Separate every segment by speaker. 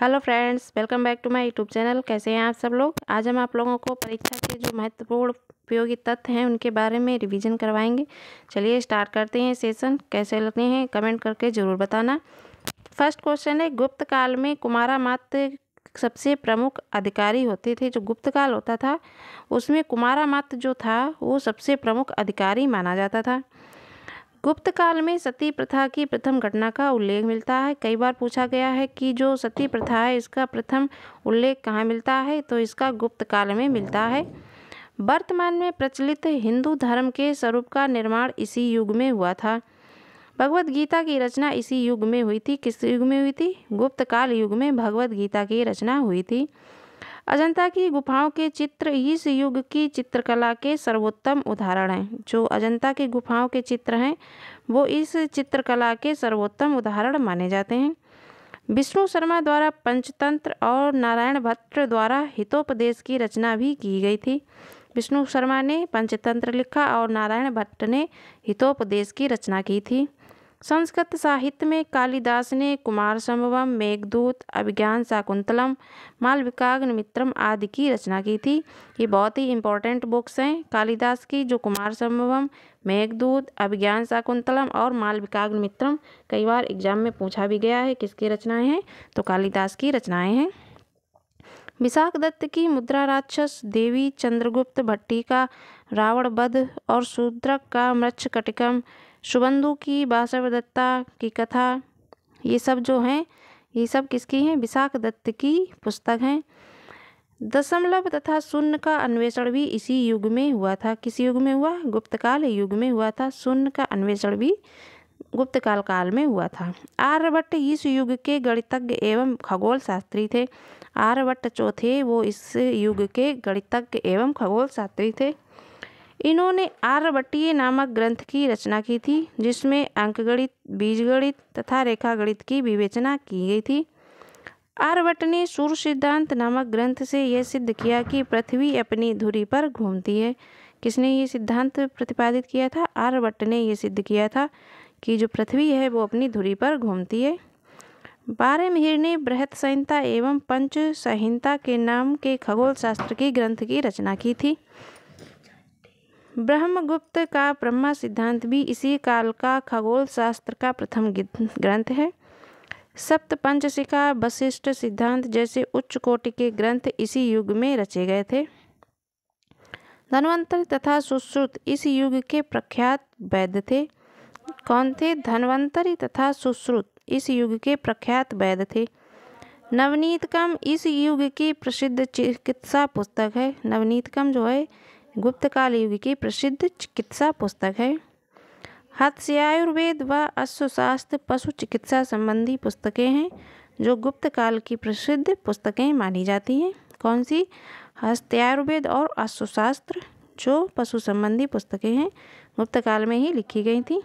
Speaker 1: hello friends welcome back to my YouTube channel कैसे हैं आप सब लोग आज हम आप लोगों को परीक्षा के जो महत्वपूर्ण उपयोगी तथ्य हैं उनके बारे में रिवीजन करवाएंगे चलिए स्टार्ट करते हैं सेशन कैसे लगते हैं कमेंट करके ज़रूर बताना फर्स्ट क्वेश्चन है गुप्त काल में कुमारा सबसे प्रमुख अधिकारी होते थे जो गुप्त काल होता था उसमें कुमारा जो था वो सबसे प्रमुख अधिकारी माना जाता था गुप्त काल में सती प्रथा की प्रथम घटना का उल्लेख मिलता है कई बार पूछा गया है कि जो सती प्रथा है इसका प्रथम उल्लेख कहाँ मिलता है तो इसका गुप्त काल में मिलता है वर्तमान में प्रचलित हिंदू धर्म के स्वरूप का निर्माण इसी युग में हुआ था भगवत गीता की रचना इसी युग में हुई थी किस युग में हुई थी गुप्त काल युग में भगवत गीता की रचना हुई थी अजंता की गुफाओं के चित्र इस युग की चित्रकला के सर्वोत्तम उदाहरण हैं जो अजंता की गुफाओं के चित्र हैं वो इस चित्रकला के सर्वोत्तम उदाहरण माने जाते हैं विष्णु शर्मा द्वारा पंचतंत्र और नारायण भट्ट द्वारा हितोपदेश की रचना भी की गई थी विष्णु शर्मा ने पंचतंत्र लिखा और नारायण भट्ट ने हितोपदेश की रचना की थी संस्कृत साहित्य में कालिदास ने कुमार संभवम मेघदूत अभिज्ञान शाकुंतलम मालविकाग्न मित्रम आदि की रचना की थी ये बहुत ही इंपॉर्टेंट बुक्स हैं कालिदास की जो कुमार संभवम मेघदूत अभिज्ञान शाकुंतलम और मालविकाग्न मित्रम कई बार एग्जाम में पूछा भी गया है किसकी रचनाएं हैं तो कालिदास की रचनाएँ हैं विशाख दत्त की मुद्रा राक्षस देवी चंद्रगुप्त भट्टी का रावण वध और शूद्रक का मृक्ष कटिकम शुभंदु की बासव दत्ता की कथा ये सब जो हैं ये सब किसकी हैं विशाख दत्त की पुस्तक हैं दशमलव तथा शून्य का अन्वेषण भी इसी युग में हुआ था किस युग में हुआ गुप्तकाल युग में हुआ था शून्य का अन्वेषण भी गुप्तकाल काल में हुआ था आर्यभट्ट इस युग के गणितज्ञ एवं खगोल शास्त्री थे आर्यभट्ट जो थे वो इस युग के गणितज्ञ एवं खगोल शास्त्री थे इन्होंने आर्यभट्टीय नामक ग्रंथ की रचना की थी जिसमें अंकगणित बीजगणित तथा रेखागणित की विवेचना की गई थी आर्यभट्ट ने सूर्य सिद्धांत नामक ग्रंथ से यह सिद्ध किया कि पृथ्वी अपनी धुरी पर घूमती है किसने ये सिद्धांत प्रतिपादित किया था आर्यभट्ट ने यह सिद्ध किया था कि जो पृथ्वी है वो अपनी धुरी पर घूमती है बारह मिहिर ने बृहत संहिता एवं पंच संहिता के नाम के खगोल शास्त्र की ग्रंथ की रचना की थी ब्रह्मगुप्त का ब्रह्मा सिद्धांत भी इसी काल का खगोल शास्त्र का प्रथम ग्रंथ है पंचशिखा वशिष्ठ सिद्धांत जैसे उच्च कोटि के ग्रंथ इसी युग में रचे गए थे धनवंतर तथा सुश्रुत इस युग के प्रख्यात वैद्य थे कौन थे धनवंतरी तथा सुश्रुत इस युग के प्रख्यात वैद्य थे नवनीतकम इस युग की प्रसिद्ध चिकित्सा पुस्तक है नवनीतकम जो है गुप्तकाल युग की प्रसिद्ध चिकित्सा पुस्तक है हत्स्यायुर्वेद व अश्वशास्त्र पशु चिकित्सा संबंधी पुस्तकें हैं जो गुप्त काल की प्रसिद्ध पुस्तकें मानी जाती हैं कौन सी हस्त्यायुर्वेद और अश्वशास्त्र जो पशु संबंधी पुस्तकें हैं गुप्त काल में ही लिखी गई थी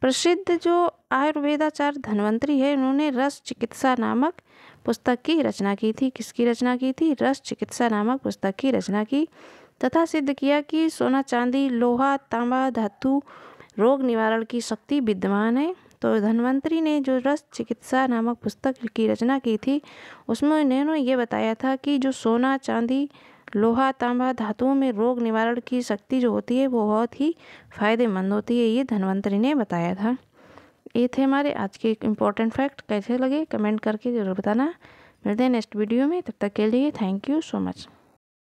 Speaker 1: प्रसिद्ध जो आयुर्वेदाचार्य धन्वंतरी है उन्होंने रस चिकित्सा नामक पुस्तक की रचना की थी किसकी रचना की थी रस चिकित्सा नामक पुस्तक की रचना की तथा सिद्ध किया कि सोना चांदी लोहा तांबा धातु रोग निवारण की शक्ति विद्यमान है तो धनवंतरी ने जो रस चिकित्सा नामक पुस्तक की रचना की थी उसमें उन्होंने ये बताया था कि जो सोना चांदी लोहा तांबा धातुओं में रोग निवारण की शक्ति जो होती है वो बहुत ही फायदेमंद होती है ये धनवंतरी ने बताया था ये थे हमारे आज के एक इम्पॉर्टेंट फैक्ट कैसे लगे कमेंट करके ज़रूर बताना मिलते हैं नेक्स्ट वीडियो में तब तक के लिए थैंक यू सो मच